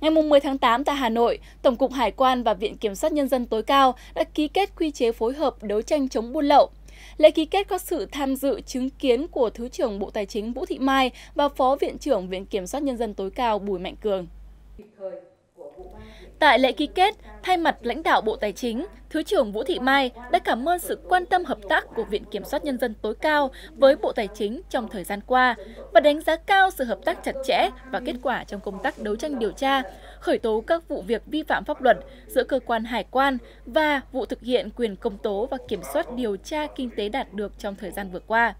Ngày 10 tháng 8 tại Hà Nội, Tổng cục Hải quan và Viện Kiểm sát Nhân dân tối cao đã ký kết quy chế phối hợp đấu tranh chống buôn lậu. Lễ ký kết có sự tham dự chứng kiến của Thứ trưởng Bộ Tài chính Vũ Thị Mai và Phó Viện trưởng Viện Kiểm sát Nhân dân tối cao Bùi Mạnh Cường. Tại lễ ký kết, thay mặt lãnh đạo Bộ Tài chính, Thứ trưởng Vũ Thị Mai đã cảm ơn sự quan tâm hợp tác của Viện Kiểm soát Nhân dân tối cao với Bộ Tài chính trong thời gian qua và đánh giá cao sự hợp tác chặt chẽ và kết quả trong công tác đấu tranh điều tra, khởi tố các vụ việc vi phạm pháp luật giữa cơ quan hải quan và vụ thực hiện quyền công tố và kiểm soát điều tra kinh tế đạt được trong thời gian vừa qua.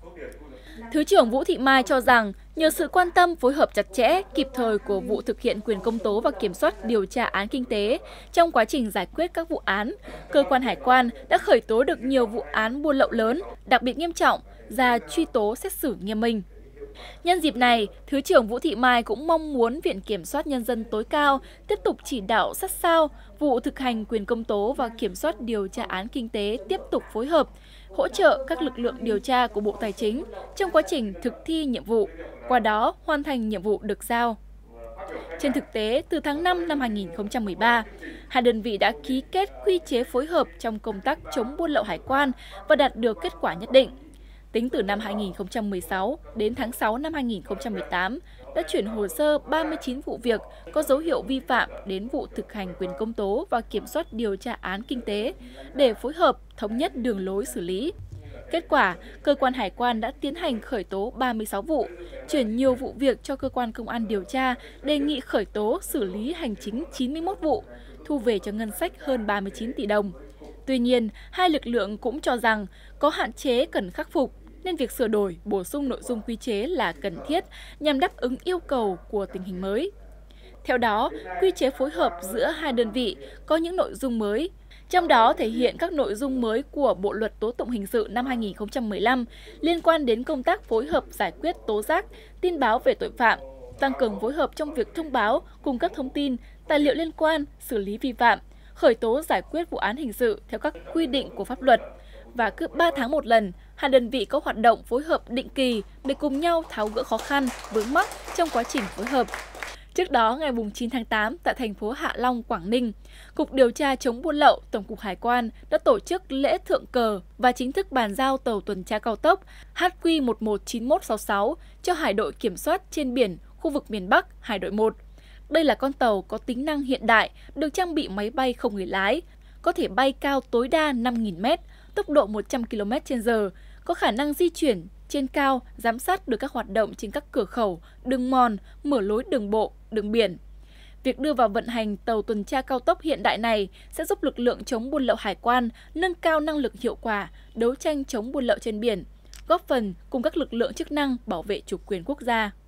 Thứ trưởng Vũ Thị Mai cho rằng Nhờ sự quan tâm phối hợp chặt chẽ, kịp thời của vụ thực hiện quyền công tố và kiểm soát điều tra án kinh tế, trong quá trình giải quyết các vụ án, cơ quan hải quan đã khởi tố được nhiều vụ án buôn lậu lớn, đặc biệt nghiêm trọng, ra truy tố xét xử nghiêm minh. Nhân dịp này, Thứ trưởng Vũ Thị Mai cũng mong muốn Viện Kiểm soát Nhân dân tối cao tiếp tục chỉ đạo sát sao vụ thực hành quyền công tố và kiểm soát điều tra án kinh tế tiếp tục phối hợp, hỗ trợ các lực lượng điều tra của Bộ Tài chính trong quá trình thực thi nhiệm vụ, qua đó hoàn thành nhiệm vụ được giao. Trên thực tế, từ tháng 5 năm 2013, hai đơn vị đã ký kết quy chế phối hợp trong công tác chống buôn lậu hải quan và đạt được kết quả nhất định. Tính từ năm 2016 đến tháng 6 năm 2018, đã chuyển hồ sơ 39 vụ việc có dấu hiệu vi phạm đến vụ thực hành quyền công tố và kiểm soát điều tra án kinh tế để phối hợp thống nhất đường lối xử lý. Kết quả, cơ quan hải quan đã tiến hành khởi tố 36 vụ, chuyển nhiều vụ việc cho cơ quan công an điều tra, đề nghị khởi tố xử lý hành chính 91 vụ, thu về cho ngân sách hơn 39 tỷ đồng. Tuy nhiên, hai lực lượng cũng cho rằng có hạn chế cần khắc phục, nên việc sửa đổi, bổ sung nội dung quy chế là cần thiết nhằm đáp ứng yêu cầu của tình hình mới. Theo đó, quy chế phối hợp giữa hai đơn vị có những nội dung mới trong đó thể hiện các nội dung mới của Bộ luật tố tụng hình sự năm 2015 liên quan đến công tác phối hợp giải quyết tố giác, tin báo về tội phạm, tăng cường phối hợp trong việc thông báo, cung cấp thông tin, tài liệu liên quan, xử lý vi phạm, khởi tố giải quyết vụ án hình sự theo các quy định của pháp luật và cứ 3 tháng một lần, hai đơn vị có hoạt động phối hợp định kỳ để cùng nhau tháo gỡ khó khăn, vướng mắc trong quá trình phối hợp, Trước đó, ngày 9 tháng 8, tại thành phố Hạ Long, Quảng Ninh, Cục Điều tra chống buôn lậu Tổng cục Hải quan đã tổ chức lễ thượng cờ và chính thức bàn giao tàu tuần tra cao tốc HQ119166 cho Hải đội kiểm soát trên biển khu vực miền Bắc, Hải đội 1. Đây là con tàu có tính năng hiện đại, được trang bị máy bay không người lái, có thể bay cao tối đa 5.000 m, tốc độ 100 km/h, có khả năng di chuyển trên cao giám sát được các hoạt động trên các cửa khẩu, đường mòn, mở lối đường bộ, đường biển. Việc đưa vào vận hành tàu tuần tra cao tốc hiện đại này sẽ giúp lực lượng chống buôn lậu hải quan nâng cao năng lực hiệu quả đấu tranh chống buôn lậu trên biển, góp phần cùng các lực lượng chức năng bảo vệ chủ quyền quốc gia.